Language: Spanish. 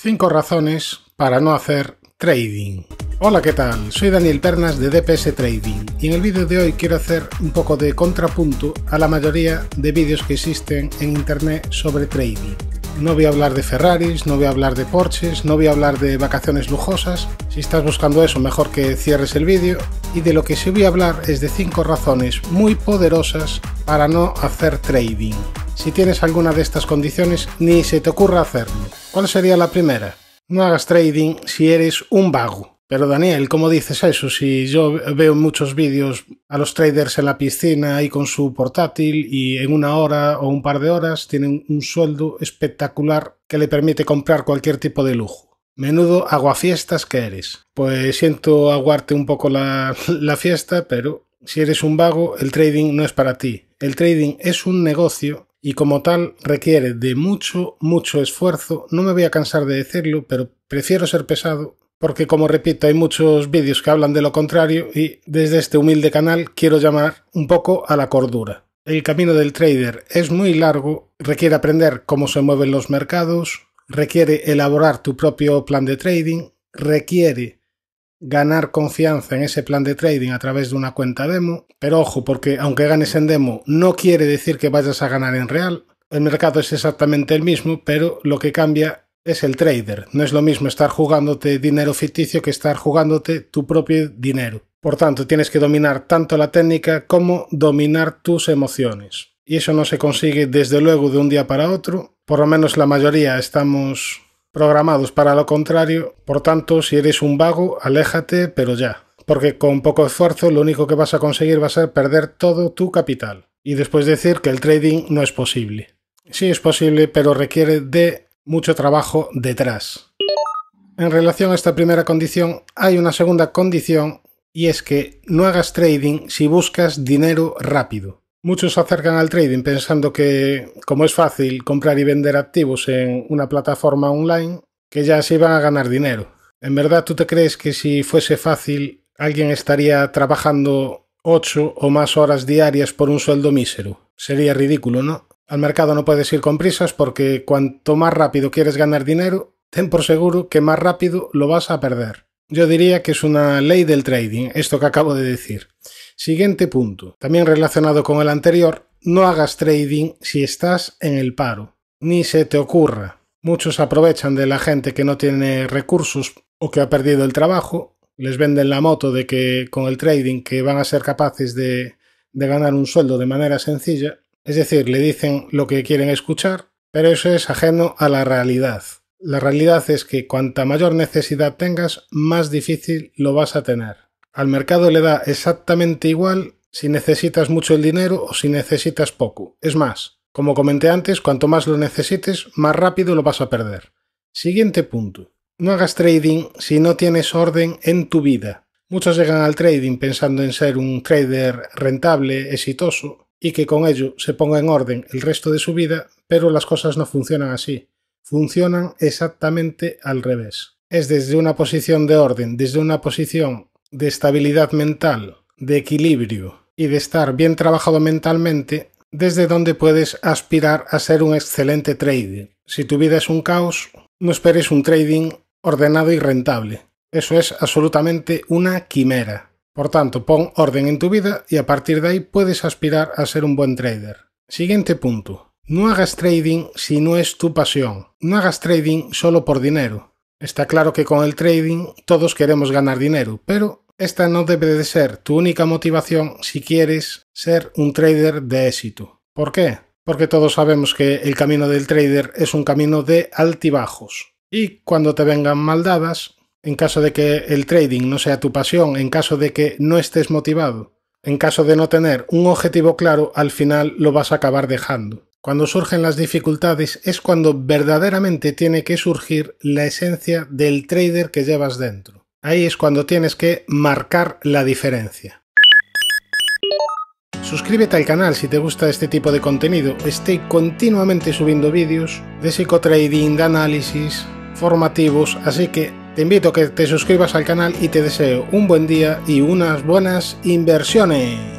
5 razones para no hacer trading. Hola, ¿qué tal? Soy Daniel Pernas de DPS Trading y en el vídeo de hoy quiero hacer un poco de contrapunto a la mayoría de vídeos que existen en internet sobre trading. No voy a hablar de Ferraris, no voy a hablar de Porsches, no voy a hablar de vacaciones lujosas. Si estás buscando eso, mejor que cierres el vídeo. Y de lo que sí voy a hablar es de 5 razones muy poderosas para no hacer trading. Si tienes alguna de estas condiciones, ni se te ocurra hacerlo. ¿Cuál sería la primera? No hagas trading si eres un vago. Pero Daniel, ¿cómo dices eso? Si yo veo muchos vídeos a los traders en la piscina y con su portátil y en una hora o un par de horas tienen un sueldo espectacular que le permite comprar cualquier tipo de lujo. Menudo aguafiestas que eres. Pues siento aguarte un poco la, la fiesta, pero si eres un vago, el trading no es para ti. El trading es un negocio y como tal requiere de mucho, mucho esfuerzo. No me voy a cansar de decirlo, pero prefiero ser pesado porque como repito hay muchos vídeos que hablan de lo contrario y desde este humilde canal quiero llamar un poco a la cordura. El camino del trader es muy largo, requiere aprender cómo se mueven los mercados, requiere elaborar tu propio plan de trading, requiere ganar confianza en ese plan de trading a través de una cuenta demo. Pero ojo, porque aunque ganes en demo, no quiere decir que vayas a ganar en real. El mercado es exactamente el mismo, pero lo que cambia es el trader. No es lo mismo estar jugándote dinero ficticio que estar jugándote tu propio dinero. Por tanto, tienes que dominar tanto la técnica como dominar tus emociones. Y eso no se consigue desde luego de un día para otro. Por lo menos la mayoría estamos programados para lo contrario. Por tanto, si eres un vago, aléjate, pero ya. Porque con poco esfuerzo lo único que vas a conseguir va a ser perder todo tu capital. Y después decir que el trading no es posible. Sí es posible, pero requiere de mucho trabajo detrás. En relación a esta primera condición, hay una segunda condición y es que no hagas trading si buscas dinero rápido. Muchos se acercan al trading pensando que, como es fácil comprar y vender activos en una plataforma online, que ya se van a ganar dinero. ¿En verdad tú te crees que si fuese fácil alguien estaría trabajando 8 o más horas diarias por un sueldo mísero? Sería ridículo, ¿no? Al mercado no puedes ir con prisas porque cuanto más rápido quieres ganar dinero, ten por seguro que más rápido lo vas a perder. Yo diría que es una ley del trading, esto que acabo de decir. Siguiente punto, también relacionado con el anterior, no hagas trading si estás en el paro, ni se te ocurra. Muchos aprovechan de la gente que no tiene recursos o que ha perdido el trabajo, les venden la moto de que con el trading que van a ser capaces de, de ganar un sueldo de manera sencilla, es decir, le dicen lo que quieren escuchar, pero eso es ajeno a la realidad. La realidad es que cuanta mayor necesidad tengas, más difícil lo vas a tener. Al mercado le da exactamente igual si necesitas mucho el dinero o si necesitas poco. Es más, como comenté antes, cuanto más lo necesites, más rápido lo vas a perder. Siguiente punto. No hagas trading si no tienes orden en tu vida. Muchos llegan al trading pensando en ser un trader rentable, exitoso, y que con ello se ponga en orden el resto de su vida, pero las cosas no funcionan así. Funcionan exactamente al revés. Es desde una posición de orden, desde una posición de estabilidad mental, de equilibrio y de estar bien trabajado mentalmente, desde donde puedes aspirar a ser un excelente trader. Si tu vida es un caos, no esperes un trading ordenado y rentable. Eso es absolutamente una quimera. Por tanto, pon orden en tu vida y a partir de ahí puedes aspirar a ser un buen trader. Siguiente punto. No hagas trading si no es tu pasión. No hagas trading solo por dinero. Está claro que con el trading todos queremos ganar dinero, pero esta no debe de ser tu única motivación si quieres ser un trader de éxito. ¿Por qué? Porque todos sabemos que el camino del trader es un camino de altibajos. Y cuando te vengan maldadas, en caso de que el trading no sea tu pasión, en caso de que no estés motivado, en caso de no tener un objetivo claro, al final lo vas a acabar dejando. Cuando surgen las dificultades es cuando verdaderamente tiene que surgir la esencia del trader que llevas dentro. Ahí es cuando tienes que marcar la diferencia. Suscríbete al canal si te gusta este tipo de contenido. Estoy continuamente subiendo vídeos de psicotrading, de análisis, formativos, así que te invito a que te suscribas al canal y te deseo un buen día y unas buenas inversiones.